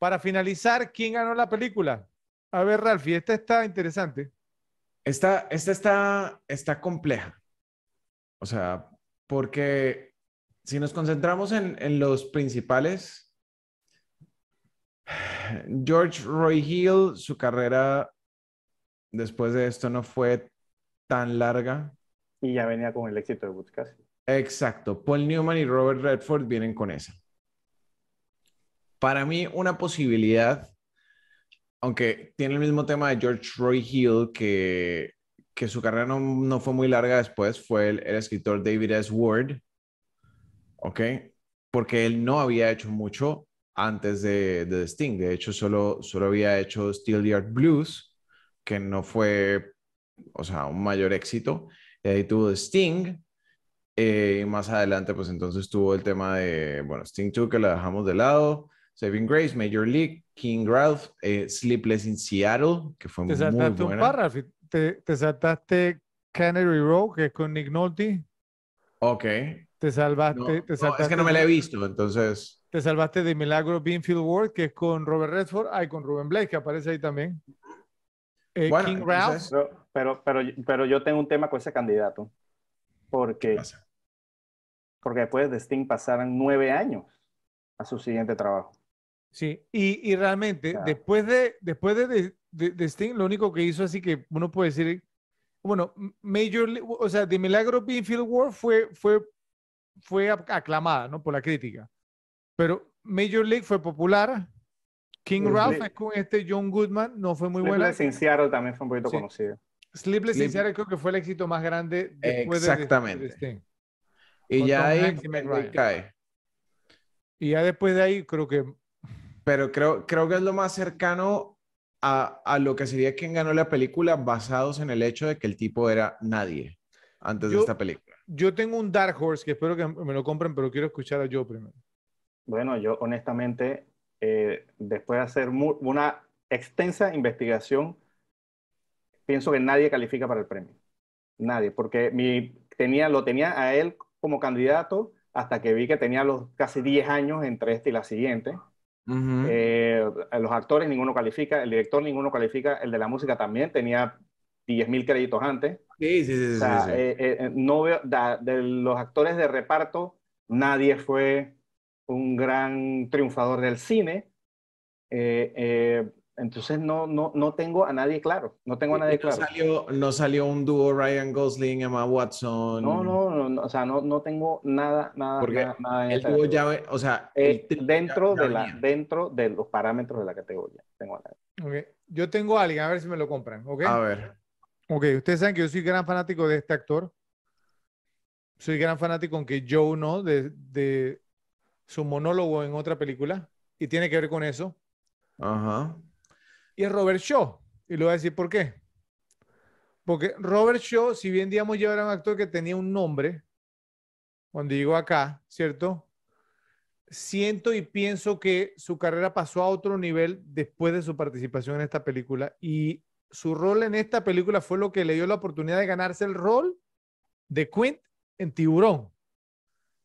Para finalizar, ¿quién ganó la película? A ver, Ralfi, esta está interesante. Esta, está, está compleja. O sea, porque si nos concentramos en, los principales, George Roy Hill, su carrera después de esto no fue tan larga. Y ya venía con el éxito de Butch Exacto. Paul Newman y Robert Redford vienen con esa. Para mí, una posibilidad, aunque tiene el mismo tema de George Roy Hill, que, que su carrera no, no, fue muy larga después, fue el, escritor David S. Ward, ¿ok? Porque él no había hecho mucho antes de, de Sting. De hecho, solo, solo había hecho Steel Yard Blues, que no fue, o sea, un mayor éxito. Y ahí tuvo Sting. Eh, y más adelante, pues entonces tuvo el tema de, bueno, Sting 2, que la dejamos de lado. Saving Grace, Major League, King Ralph, eh, Sleepless in Seattle, que fue muy buena. Te saltaste un párrafo, te, saltaste Canary Row, que es con Nick Nolte. Ok. Te salvaste, es que no me la he visto, entonces. Te salvaste de Milagro Beanfield World, que es con Robert Redford, hay con Ruben Blake, que aparece ahí también. Eh, King Ralph. Pero, pero, pero yo tengo un tema con ese candidato. Porque, porque después de Sting pasaron nueve años a su siguiente trabajo. Sí, y, realmente, después, de, después de, de, Sting, lo único que hizo, así que uno puede decir, bueno, Major, League o sea, de Milagro Beanfield Field War fue, fue, fue aclamada ¿no? por la crítica, pero Major League fue popular. King Ralph con este John Goodman no fue muy bueno. Sleepless in Seattle también fue un poquito conocido. Sleepless in Seattle creo que fue el éxito más grande después de, Sting. Y ya Y ya después de ahí creo que pero creo, creo que es lo más cercano a, lo que sería quien ganó la película basados en el hecho de que el tipo era nadie antes de esta película. Yo tengo un Dark Horse que espero que me lo compren, pero quiero escuchar a yo primero. Bueno, yo honestamente, eh, después de hacer una extensa investigación, pienso que nadie califica para el premio. Nadie, porque mi, tenía, lo tenía a él como candidato hasta que vi que tenía los casi 10 años entre este y la siguiente. Eh, los actores ninguno califica, el director ninguno califica, el de la música también tenía mil créditos antes. Sí, sí, sí. Eh, eh, no de los actores de reparto, nadie fue un gran triunfador del cine. Entonces no, no, no tengo a nadie claro. No tengo a nadie claro. no salió un dúo Ryan Gosling, Emma Watson. No, no, no, o sea, no, tengo nada, nada, el dúo o sea, eh, dentro, de la, dentro de los parámetros de la categoría. Tengo a nadie. Yo tengo a alguien, a ver si me lo compran. ¿okay? A ver. Ok, ustedes saben que yo soy gran fanático de este actor. Soy gran fanático, aunque yo no, de, su monólogo en otra película. Y tiene que ver con eso. Ajá y es Robert Shaw. Y le voy a decir por qué. Porque Robert Shaw, si bien, digamos, ya era un actor que tenía un nombre, cuando llegó acá, ¿cierto? Siento y pienso que su carrera pasó a otro nivel después de su participación en esta película y su rol en esta película fue lo que le dio la oportunidad de ganarse el rol de Quint en Tiburón,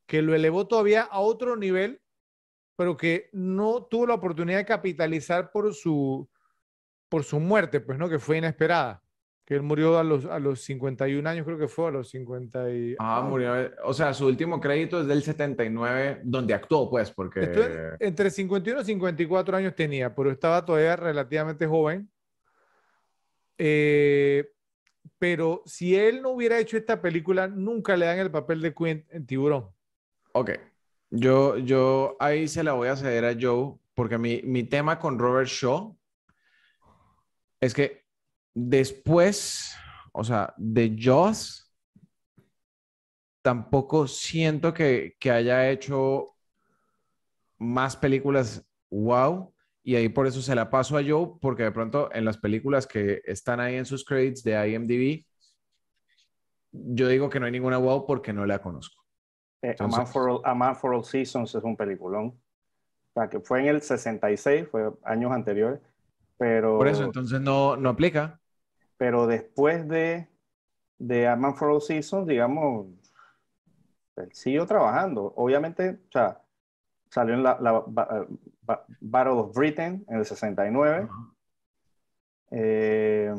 que lo elevó todavía a otro nivel, pero que no tuvo la oportunidad de capitalizar por su, por su muerte, pues, ¿no? Que fue inesperada. Que él murió a los, a los 51 años, creo que fue, a los 50 y... Ah, murió. O sea, su último crédito es del 79, donde actuó, pues, porque... entre 51 y 54 años tenía, pero estaba todavía relativamente joven. Eh, pero si él no hubiera hecho esta película, nunca le dan el papel de Quint en Tiburón. Ok. Yo, yo ahí se la voy a ceder a Joe, porque mi tema con Robert Shaw es que después, o sea, de Joss tampoco siento que, haya hecho más películas wow. Y ahí por eso se la paso a Joe, porque de pronto en las películas que están ahí en sus credits de IMDb, yo digo que no hay ninguna wow porque no la conozco. Eh, Entonces, all, for all, Seasons es un peliculón. O sea, que fue en el 66, fue años anteriores. Pero, Por eso, entonces no, no aplica. Pero después de, de for All Seasons, digamos, él siguió trabajando. Obviamente, o sea, salió en la, Battle of Britain en el 69. Eh,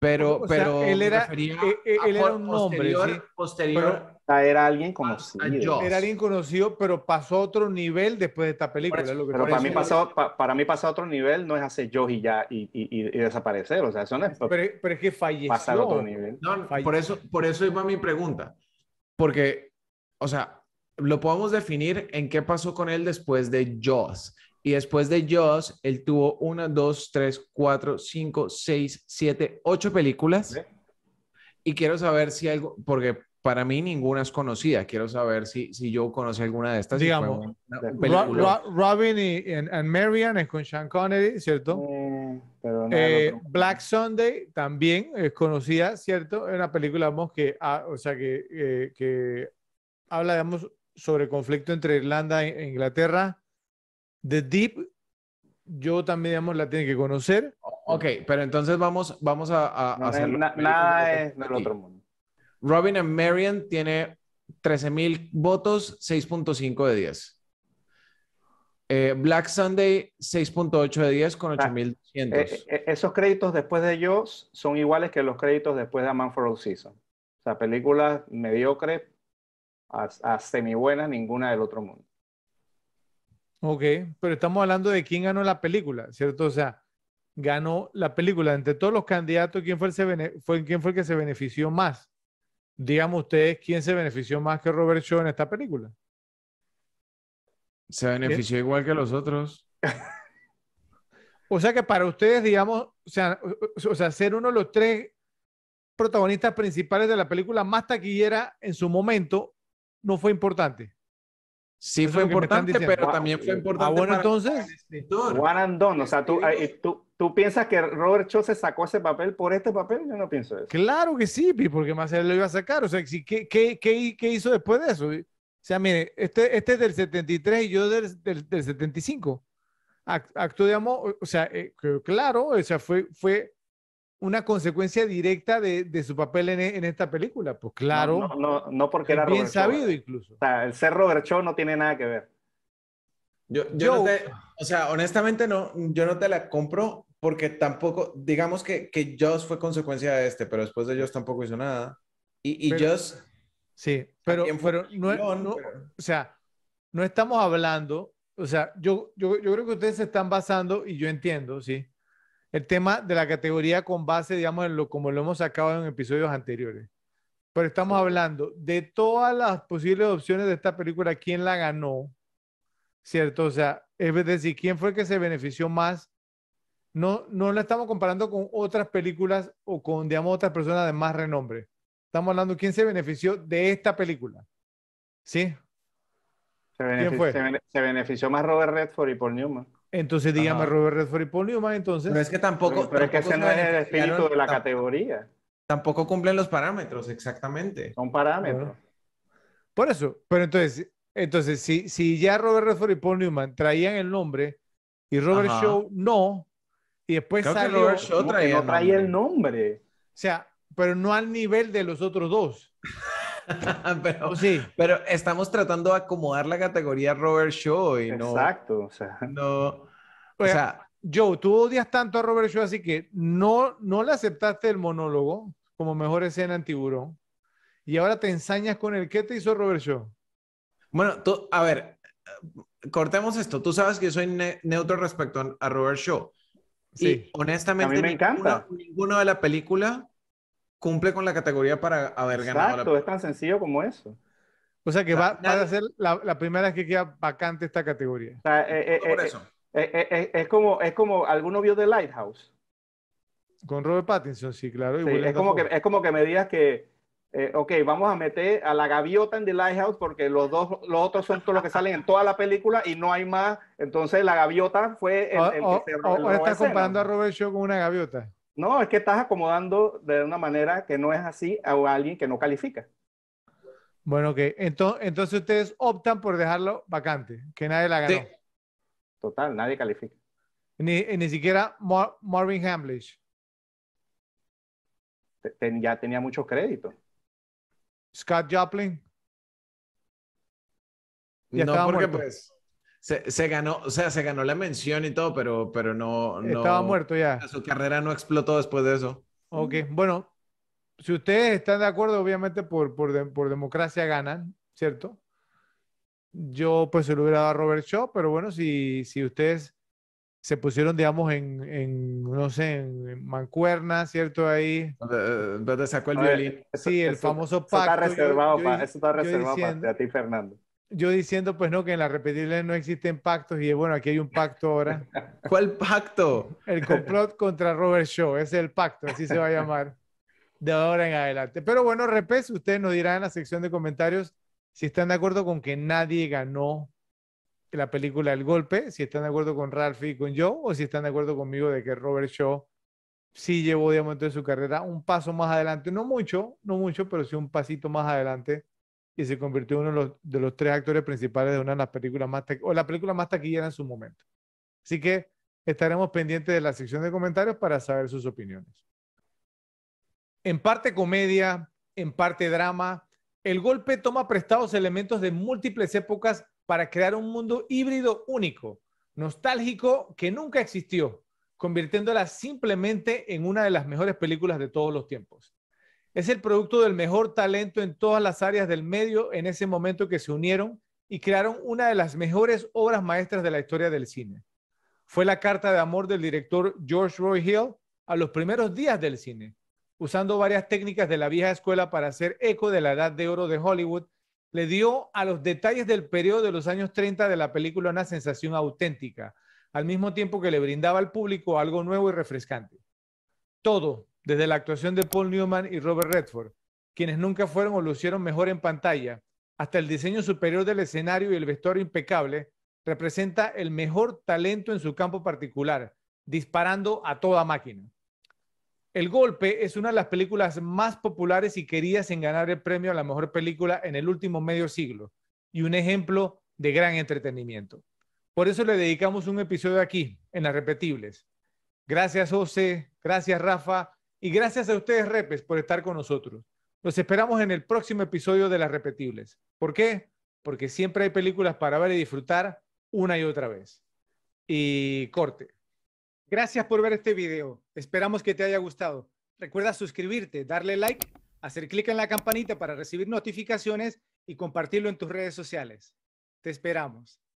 pero, pero, él, era, eh, eh, un hombre. Posterior, era alguien conocido. Era alguien conocido, pero pasó a otro nivel después de esta película. pero para mí, pasó, para mí pasó a otro nivel no es hacer yo y ya y, y, desaparecer. O sea, eso pero, es que falleció. a otro nivel. por, eso, por eso iba mi pregunta. Porque, o sea, lo podemos definir en qué pasó con él después de Jaws. Y después de Jaws, él tuvo una, dos, tres, cuatro, cinco, seis, siete, ocho películas. Y quiero saber si algo, porque para mí ninguna es conocida. Quiero saber si, si yo conoce alguna de estas. Digamos, Robin y, Marian es con Sean Connery, ¿cierto? Eh, eh, Black Sunday también es conocida, ¿cierto? Es una película, vamos, que, ah, o sea, que, eh, que habla, digamos, sobre conflicto entre Irlanda e Inglaterra. The Deep, yo también, digamos, la tiene que conocer. Ok, pero entonces vamos, vamos a, hacer... nada es del otro mundo. Robin and Marion tiene 13.000 votos, 6.5 de 10. Eh, Black Sunday, 6.8 de 10 con 8.200. Ah, eh, eh, esos créditos después de ellos son iguales que los créditos después de Man for All Season. O sea, películas mediocre semi buenas, ninguna del otro mundo. Ok, pero estamos hablando de quién ganó la película, ¿cierto? O sea, ganó la película. Entre todos los candidatos, fue ¿quién fue el que se benefició más? díganme ustedes quién se benefició más que Robert Shaw en esta película. Se benefició igual que los otros. o sea que para ustedes, digamos, o sea, sea, ser uno de los tres protagonistas principales de la película más taquillera en su momento no fue importante. Sí fue importante, pero también fue ah, importante. Ah, bueno, entonces. One and done. O sea, tú, ¿Tú piensas que Robert Shaw se sacó ese papel por este papel? Yo no pienso eso. Claro que sí, porque más él lo iba a sacar. O sea, ¿qué, hizo después de eso? O sea, mire, este, este es del 73 y yo del, 75. Actuamos, o sea, eh, claro, o sea, fue, fue una consecuencia directa de, su papel en, esta película. Pues claro. No, no, no, no porque era Bien sabido incluso. O sea, el ser Robert Shaw no tiene nada que ver. Yo, no te, o sea, honestamente no, yo no te la compro porque tampoco, digamos que, que Joss fue consecuencia de este, pero después de Joss tampoco hizo nada. Y, y Joss... Sí, pero, no, o sea, no estamos hablando, o sea, yo, yo, yo creo que ustedes se están basando, y yo entiendo, sí, el tema de la categoría con base, digamos, en lo, como lo hemos sacado en episodios anteriores. Pero estamos hablando de todas las posibles opciones de esta película, quién la ganó, ¿cierto? O sea, es decir, quién fue el que se benefició más no, no la estamos comparando con otras películas o con, digamos, otras personas de más renombre. Estamos hablando de quién se benefició de esta película. ¿Sí? Se benefició, ¿Quién fue? Se, benefició más Robert Redford y Paul Newman. Entonces digamos Robert Redford y Paul Newman, entonces. Pero es que tampoco. Pero, es que ese no es el espíritu de la categoría. Tampoco cumplen los parámetros, exactamente. Son parámetros. Por eso, pero entonces, entonces si, si ya Robert Redford y Paul Newman traían el nombre y Robert Shaw no, y después Creo Show el nombre. O sea, pero no al nivel de los otros dos. pero, sí. pero estamos tratando de acomodar la categoría Robert Shaw y no. Exacto. O sea, no, o sea, Joe, tú odias tanto a Robert Shaw, así que no, no le aceptaste el monólogo como mejor escena en Tiburón. Y ahora te ensañas con el que te hizo Robert Shaw. Bueno, a ver, cortemos esto. Tú sabes que yo soy neutro respecto a Robert Shaw. Sí. Y honestamente, a me encanta. ninguno de la película cumple con la categoría para haber ganado. Exacto, es tan sencillo como eso. O sea que va, a ser la, la, primera que queda vacante esta categoría. es, como, es como, ¿alguno vio The Lighthouse? Con Robert Pattinson, sí, claro. como que, es como que me digas que eh, ok, vamos a meter a la gaviota en The Lighthouse porque los dos, los otros son todos los que salen en toda la película y no hay más. Entonces la gaviota fue el, que se estás comparando a Robert Shaw con una gaviota. No, es que estás acomodando de una manera que no es así a alguien que no califica. Bueno, ok. Entonces, ustedes optan por dejarlo vacante, que nadie la ganó. Total, nadie califica. Ni, eh, ni siquiera Marvin Hamlish. ya tenía mucho crédito. Scott Joplin. no, porque pues se, ganó, o sea, se ganó la mención y todo, pero, pero no, Estaba muerto ya. Su carrera no explotó después de eso. Ok, bueno, si ustedes están de acuerdo, obviamente por, por, por democracia ganan, ¿cierto? Yo pues se lo hubiera dado a Robert Shaw, pero bueno, si, si ustedes se pusieron, digamos, en, en no sé, en Mancuerna, ¿cierto? Ahí. Donde eh, sacó el violín. sí, el famoso pacto. Eso está reservado, para, ti, Fernando. Yo diciendo, pues no, que en la repetible no existen pactos y bueno, aquí hay un pacto ahora. ¿Cuál pacto? El complot contra Robert Shaw, ese es el pacto, así se va a llamar de ahora en adelante. Pero bueno, repes, ustedes nos dirán en la sección de comentarios si están de acuerdo con que nadie ganó la película El Golpe, si están de acuerdo con Ralphie y con yo, o si están de acuerdo conmigo de que Robert Shaw sí llevó, digamos, de su carrera un paso más adelante, no mucho, no mucho, pero sí un pasito más adelante y se convirtió en uno de los, de los tres actores principales de una de las películas más, o la película más taquillera en su momento. Así que estaremos pendientes de la sección de comentarios para saber sus opiniones. En parte comedia, en parte drama, el golpe toma prestados elementos de múltiples épocas para crear un mundo híbrido único, nostálgico que nunca existió, convirtiéndola simplemente en una de las mejores películas de todos los tiempos. Es el producto del mejor talento en todas las áreas del medio en ese momento que se unieron y crearon una de las mejores obras maestras de la historia del cine. Fue la carta de amor del director George Roy Hill a los primeros días del cine, usando varias técnicas de la vieja escuela para hacer eco de la edad de oro de Hollywood le dio a los detalles del periodo de los años 30 de la película una sensación auténtica, al mismo tiempo que le brindaba al público algo nuevo y refrescante. Todo, desde la actuación de Paul Newman y Robert Redford, quienes nunca fueron o lucieron mejor en pantalla, hasta el diseño superior del escenario y el vestuario impecable, representa el mejor talento en su campo particular, disparando a toda máquina. El Golpe es una de las películas más populares y queridas en ganar el premio a la mejor película en el último medio siglo y un ejemplo de gran entretenimiento. Por eso le dedicamos un episodio aquí, en Las Repetibles. Gracias, José, gracias, Rafa, y gracias a ustedes, Repes, por estar con nosotros. Los esperamos en el próximo episodio de Las Repetibles. ¿Por qué? Porque siempre hay películas para ver y disfrutar una y otra vez. Y corte. Gracias por ver este video. Esperamos que te haya gustado. Recuerda suscribirte, darle like, hacer clic en la campanita para recibir notificaciones y compartirlo en tus redes sociales. Te esperamos.